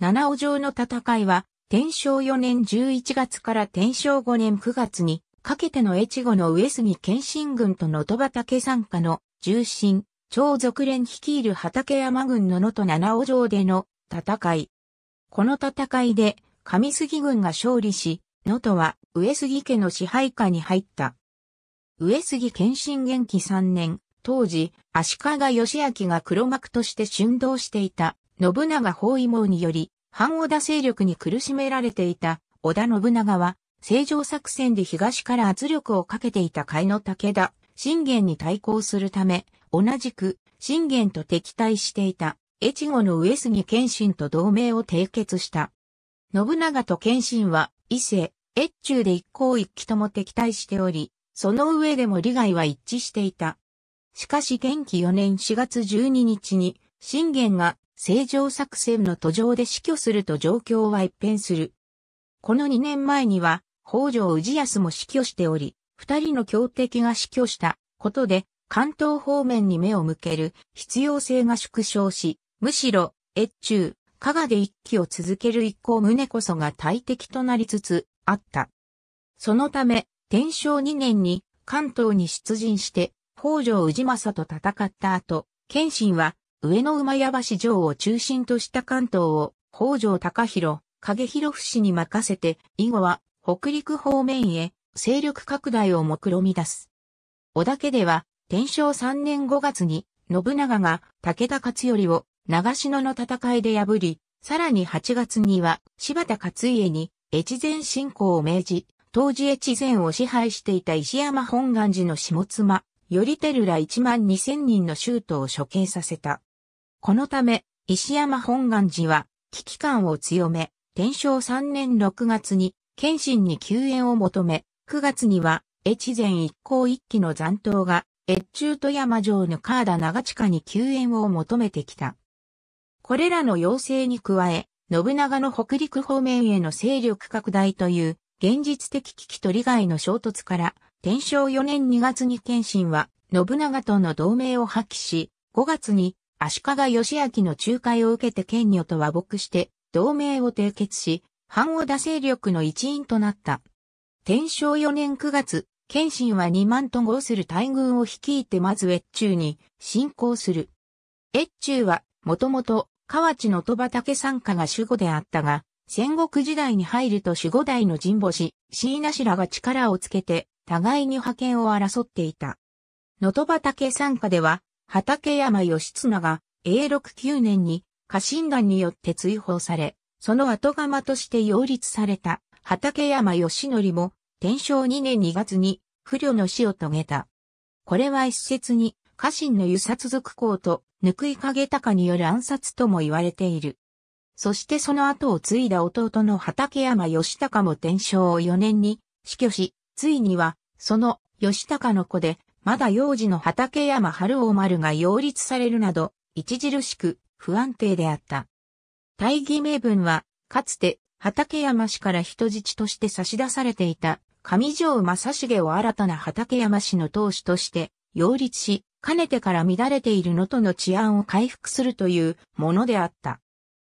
七尾城の戦いは、天正4年11月から天正5年9月に、かけての越後の上杉謙信軍と野戸畑参加の重臣、超続連率いる畠山軍の野戸七尾城での戦い。この戦いで、上杉軍が勝利し、野戸は上杉家の支配下に入った。上杉謙信元気3年、当時、足利義明が黒幕として春道していた信長包囲網により、反織田勢力に苦しめられていた織田信長は、正常作戦で東から圧力をかけていた甲斐の武田、信玄に対抗するため、同じく信玄と敵対していた越後の上杉謙信と同盟を締結した。信長と謙信は伊勢、越中で一向一揆とも敵対しており、その上でも利害は一致していた。しかし元気4年4月12日に信玄が正常作戦の途上で死去すると状況は一変する。この2年前には、北条氏康も死去しており、二人の強敵が死去したことで、関東方面に目を向ける必要性が縮小し、むしろ、越中、加賀で一揆を続ける一行胸こそが大敵となりつつあった。そのため、天正2年に関東に出陣して、北条氏政と戦った後、謙信は上野馬屋橋城を中心とした関東を、北条高弘、影広伏に任せて、以後は、北陸方面へ、勢力拡大を目論み出す。織田家では、天正3年5月に、信長が武田勝頼を長篠の戦いで破り、さらに8月には柴田勝家に越前進行を命じ、当時越前を支配していた石山本願寺の下妻、頼照ら1万2000人の州都を処刑させた。このため、石山本願寺は危機感を強め、天正3年6月に謙信に救援を求め、9月には越前一向一揆の残党が越中富山城の河ー長近に救援を求めてきた。これらの要請に加え、信長の北陸方面への勢力拡大という現実的危機と利害の衝突から、天正4年2月に謙信は信長との同盟を破棄し、5月に足利義明の仲介を受けて県女と和睦して同盟を締結し、反を打勢力の一員となった。天正4年9月、謙信は2万と号する大軍を率いてまず越中に侵攻する。越中は、もともと、河内の戸畑参加が守護であったが、戦国時代に入ると守護代の神保氏、椎名らが力をつけて、互いに覇権を争っていた。の戸畑参加では、畠山義綱が、永禄9年に家臣団によって追放され、その後釜として擁立された畠山義則も、天正2年2月に不慮の死を遂げた。これは一説に家臣の輸殺続行とぬい影高による暗殺とも言われている。そしてその後を継いだ弟の畠山義高も天正4年に死去し、ついにはその義高の子でまだ幼児の畠山春大丸が擁立されるなど、著しく不安定であった。大義名分は、かつて畠山氏から人質として差し出されていた上条正重を新たな畠山氏の当主として擁立し、かねてから乱れている能登の治安を回復するというものであった。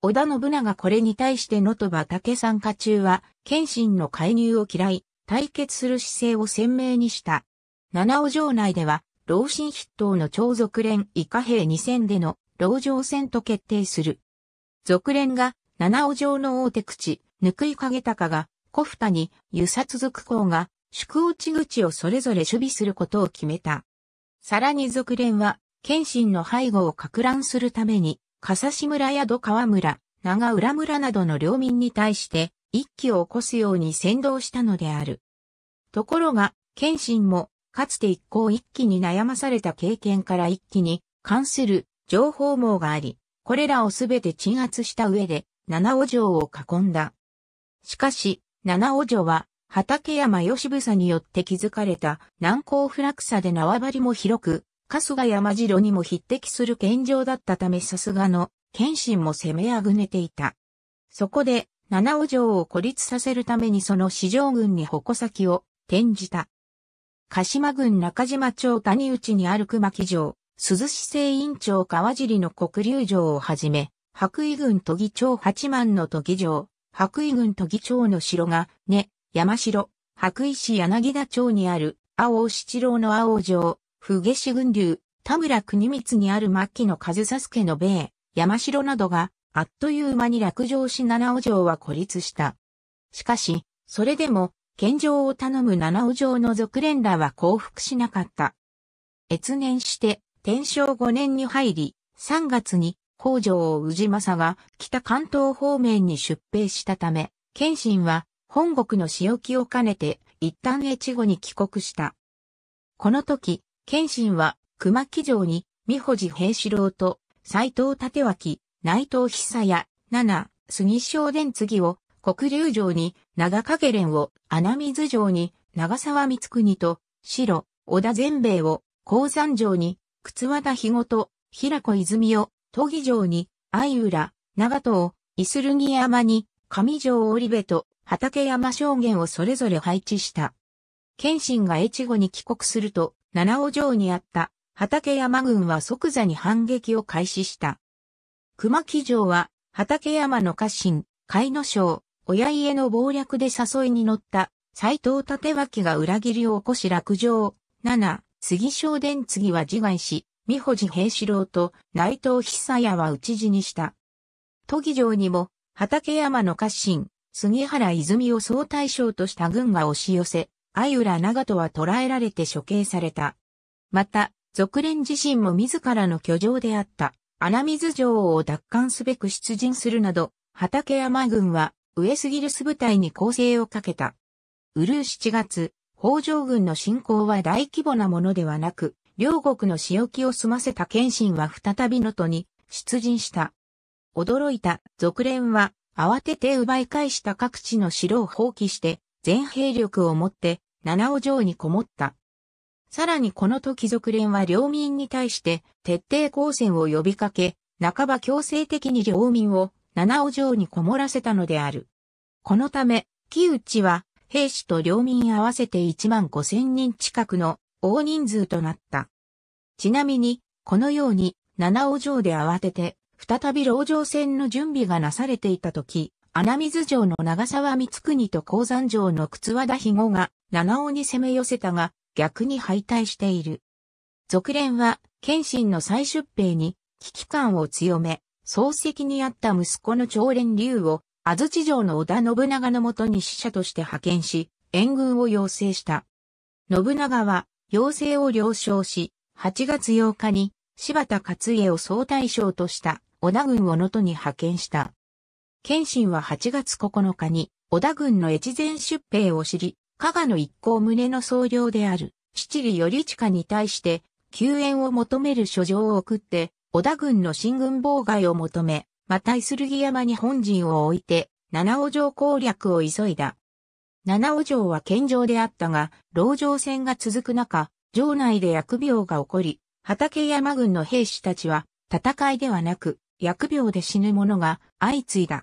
織田信長これに対して能登竹参加中は、謙信の介入を嫌い、対決する姿勢を鮮明にした。七尾城内では、老臣筆頭の超続連以下兵2000での老城戦と決定する。続連が七尾城の大手口、ぬくい影高が、小二に、湯札続行が、宿落ち口をそれぞれ守備することを決めた。さらに続連は、謙信の背後を拡乱するために、笠志村や土川村、長浦村などの領民に対して、一揆を起こすように先導したのである。ところが、謙信もかつて一向一気に悩まされた経験から一気に関する情報網があり、これらをすべて鎮圧した上で、七尾城を囲んだ。しかし、七尾城は、畠山義房によって築かれた難攻不落差で縄張りも広く、春日山城にも匹敵する現状だったためさすがの謙信も攻めあぐねていた。そこで、七尾城を孤立させるためにその四条軍に矛先を転じた。鹿島郡中島町谷内にある熊木城、鈴市製院町川尻の黒竜城をはじめ、白衣郡都議町八幡の都議城、白衣郡都議町の城が、ね、山城、白衣市柳田町にある、青七郎の青城、不下市郡流、田村国光にある末期の佐助の米、山城などが、あっという間に落城し七尾城は孤立した。しかし、それでも、献上を頼む七尾城の続連らは降伏しなかった。越年して、天正5年に入り、3月に北条を氏政が北関東方面に出兵したため、謙信は本国の仕置きを兼ねて一旦越後に帰国した。この時、謙信は熊木城に美保寺平四郎と斎藤立脇、内藤久也、七、杉正伝次を黒竜城に長影連を穴水城に長沢光国と白、小田全兵衛を鉱山城に靴和田日ごと、平子泉を都議城に相浦、長戸イスルギ山に上城織部と畠山証言をそれぞれ配置した。謙信が越後に帰国すると、七尾城にあった畠山軍は即座に反撃を開始した。熊木城は畠山の家臣、海野省、親家の謀略で誘いに乗った斎藤立脇が裏切りを起こし落城。七、杉正伝次は自害し、美保寺平四郎と内藤久屋は討ち死にした。都議城にも、畠山の家臣、杉原泉を総大将とした軍が押し寄せ、相浦長門は捕らえられて処刑された。また、俗連自身も自らの居城であった、穴水城を奪還すべく出陣するなど、畠山軍はウエスギルス部隊に攻勢をかけた。ウルー7月、北条軍の侵攻は大規模なものではなく、両国の仕置きを済ませた謙信は再び能登に出陣した。驚いた続連は慌てて奪い返した各地の城を放棄して全兵力を持って七尾城にこもった。さらにこの時続連は領民に対して徹底抗戦を呼びかけ、半ば強制的に領民を七尾城にこもらせたのである。このため、木内は、兵士と領民合わせて1万5千人近くの大人数となった。ちなみに、このように、七尾城で慌てて、再び牢城戦の準備がなされていた時、穴水城の長沢光国と鉱山城の靴和田肥後が七尾に攻め寄せたが、逆に敗退している。続連は、謙信の再出兵に危機感を強め、漱石にあった息子の長連竜を安土城の織田信長のもとに使者として派遣し、援軍を要請した。信長は要請を了承し、8月8日に柴田勝家を総大将とした織田軍を能登に派遣した。謙信は8月9日に織田軍の越前出兵を知り、加賀の一行胸の総領である七里頼親に対して救援を求める書状を送って織田軍の進軍妨害を求め、またイスルギ山に本陣を置いて、七尾城攻略を急いだ。七尾城は健常であったが、牢城戦が続く中、城内で薬病が起こり、畠山軍の兵士たちは、戦いではなく、薬病で死ぬ者が相次いだ。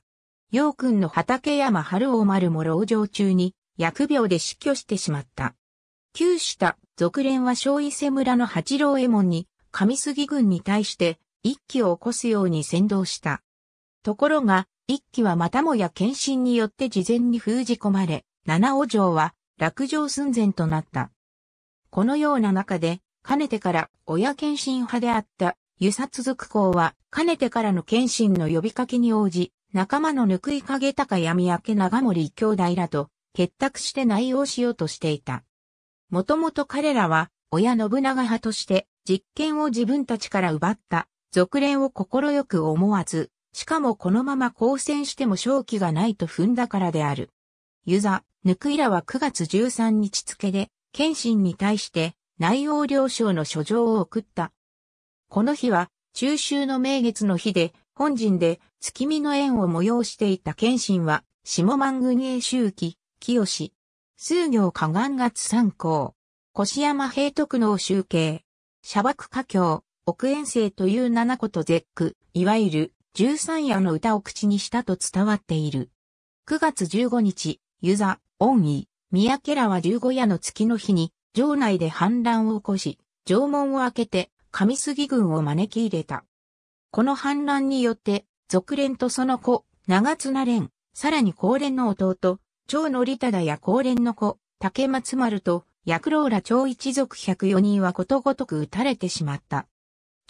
陽君の畠山春尾丸も牢城中に、薬病で死去してしまった。旧した、続連は小伊勢村の八郎右衛門に、上杉軍に対して、一揆を起こすように先導した。ところが、一揆はまたもや献身によって事前に封じ込まれ、七尾城は落城寸前となった。このような中で、かねてから親献身派であった湯札続行は、かねてからの献身の呼びかけに応じ、仲間のぬくい影高闇明け長森兄弟らと結託して内容しようとしていた。もともと彼らは、親信長派として実権を自分たちから奪った続練を心よく思わず、しかもこのまま交戦しても勝機がないと踏んだからである。ユザ、ヌクイラは9月13日付で、謙信に対して内容領承の書状を送った。この日は、中秋の名月の日で、本陣で月見の縁を催していた謙信は、下万軍へ周期、清数行下岸月参考、越山平徳の集計、砂漠華僑、奥遠征という七個と絶句、いわゆる十三夜の歌を口にしたと伝わっている。9月15日、湯座、恩義、宮家らは十五夜の月の日に、城内で反乱を起こし、城門を開けて、上杉軍を招き入れた。この反乱によって、俗連とその子、長綱連、さらに高連の弟、長則忠や高連の子、竹松丸と、薬老ら長一族104人はことごとく撃たれてしまった。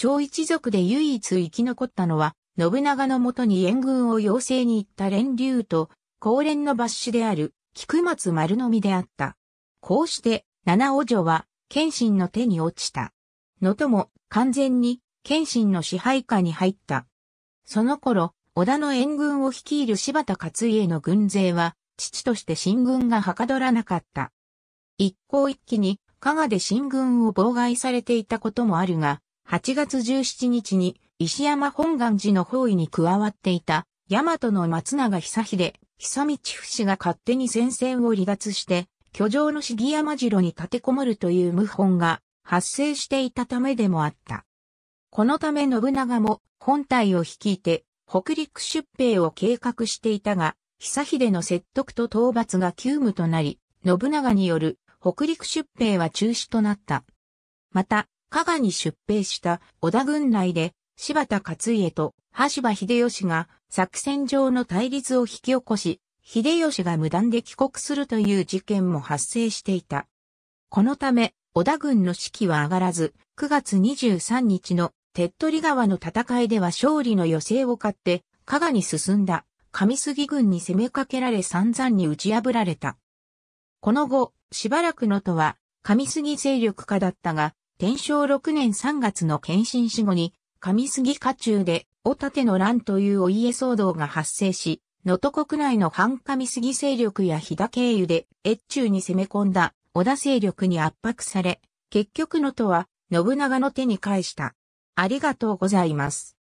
超一族で唯一生き残ったのは、信長のもとに援軍を要請に行った連竜と、高連の抜子である、菊松丸のみであった。こうして、七王女は、謙信の手に落ちた。のとも、完全に、謙信の支配下に入った。その頃、織田の援軍を率いる柴田勝家の軍勢は、父として進軍がはかどらなかった。一向一揆に、加賀で進軍を妨害されていたこともあるが、8月17日に石山本願寺の包囲に加わっていた、大和の松永久秀、久道伏が勝手に戦線を離脱して、居城の杉山城に立てこもるという謀反が発生していたためでもあった。このため信長も本隊を率いて北陸出兵を計画していたが、久秀の説得と討伐が急務となり、信長による北陸出兵は中止となった。また、加賀に出兵した織田軍内で柴田勝家と羽柴秀吉が作戦上の対立を引き起こし、秀吉が無断で帰国するという事件も発生していた。このため、織田軍の士気は上がらず、9月23日の手っ取り川の戦いでは勝利の予勢を買って、加賀に進んだ上杉軍に攻めかけられ散々に打ち破られた。この後、しばらくのとは、上杉勢力下だったが、天正6年3月の検診死後に、上杉家中で、おたての乱というお家騒動が発生し、能登国内の反上杉勢力や飛騨経由で、越中に攻め込んだ織田勢力に圧迫され、結局能登は、信長の手に返した。ありがとうございます。